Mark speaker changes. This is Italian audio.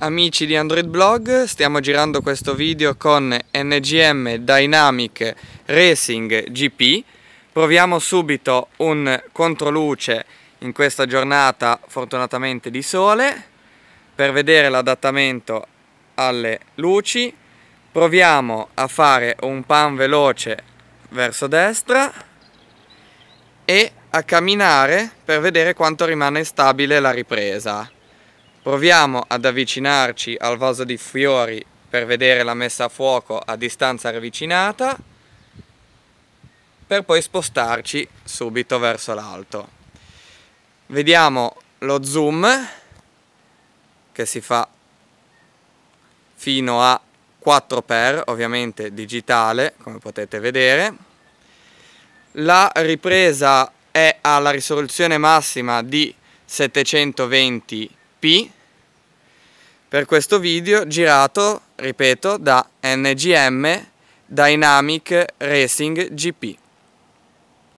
Speaker 1: Amici di Android Blog, stiamo girando questo video con NGM Dynamic Racing GP. Proviamo subito un controluce in questa giornata fortunatamente di sole per vedere l'adattamento alle luci. Proviamo a fare un pan veloce verso destra e a camminare per vedere quanto rimane stabile la ripresa. Proviamo ad avvicinarci al vaso di fiori per vedere la messa a fuoco a distanza ravvicinata per poi spostarci subito verso l'alto. Vediamo lo zoom che si fa fino a 4x, ovviamente digitale, come potete vedere. La ripresa è alla risoluzione massima di 720 P per questo video girato, ripeto, da NGM Dynamic Racing GP.